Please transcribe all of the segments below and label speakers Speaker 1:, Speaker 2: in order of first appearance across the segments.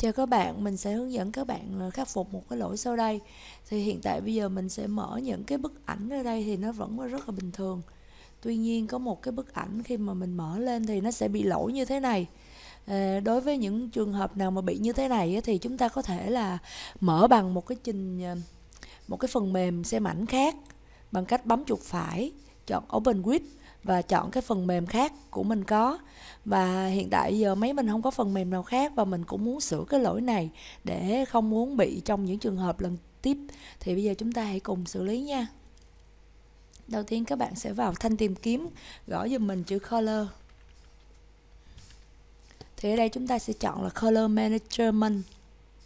Speaker 1: chào các bạn mình sẽ hướng dẫn các bạn khắc phục một cái lỗi sau đây thì hiện tại bây giờ mình sẽ mở những cái bức ảnh ở đây thì nó vẫn rất là bình thường tuy nhiên có một cái bức ảnh khi mà mình mở lên thì nó sẽ bị lỗi như thế này ờ, đối với những trường hợp nào mà bị như thế này thì chúng ta có thể là mở bằng một cái trình ờ, một cái phần mềm xem ảnh khác bằng cách bấm chuột phải chọn open with và chọn cái phần mềm khác của mình có và hiện tại giờ mấy mình không có phần mềm nào khác và mình cũng muốn sửa cái lỗi này để không muốn bị trong những trường hợp lần tiếp thì bây giờ chúng ta hãy cùng xử lý nha đầu tiên các bạn sẽ vào thanh tìm kiếm gõ giùm mình chữ color thì ở đây chúng ta sẽ chọn là color management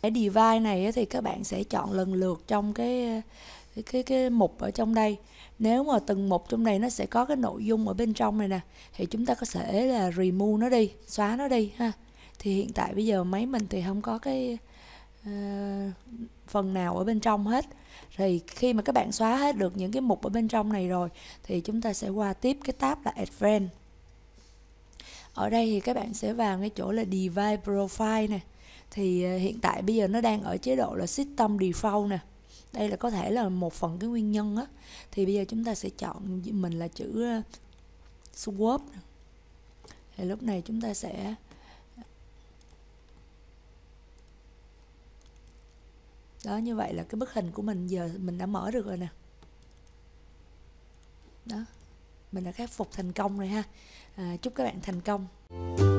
Speaker 1: cái device này thì các bạn sẽ chọn lần lượt trong cái cái cái cái mục ở trong đây nếu mà từng mục trong này nó sẽ có cái nội dung ở bên trong này nè thì chúng ta có thể là remove nó đi xóa nó đi ha thì hiện tại bây giờ máy mình thì không có cái uh, phần nào ở bên trong hết thì khi mà các bạn xóa hết được những cái mục ở bên trong này rồi thì chúng ta sẽ qua tiếp cái tab là Advanced ở đây thì các bạn sẽ vào cái chỗ là Device Profile nè thì ờ, hiện tại bây giờ nó đang ở chế độ là System Default nè đây là có thể là một phần cái nguyên nhân á thì bây giờ chúng ta sẽ chọn mình là chữ ờ, swap thì lúc này chúng ta sẽ đó như vậy là cái bức hình của mình giờ mình đã mở được rồi nè đó mình đã khắc phục thành công rồi ha à, chúc các bạn thành công